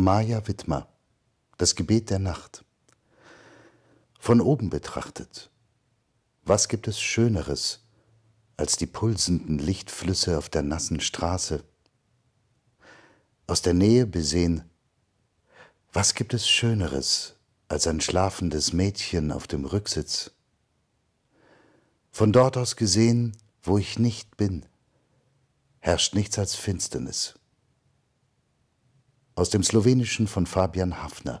Maja Wittmer Das Gebet der Nacht Von oben betrachtet, was gibt es Schöneres als die pulsenden Lichtflüsse auf der nassen Straße? Aus der Nähe besehen, was gibt es Schöneres als ein schlafendes Mädchen auf dem Rücksitz? Von dort aus gesehen, wo ich nicht bin, herrscht nichts als Finsternis aus dem Slowenischen von Fabian Hafner.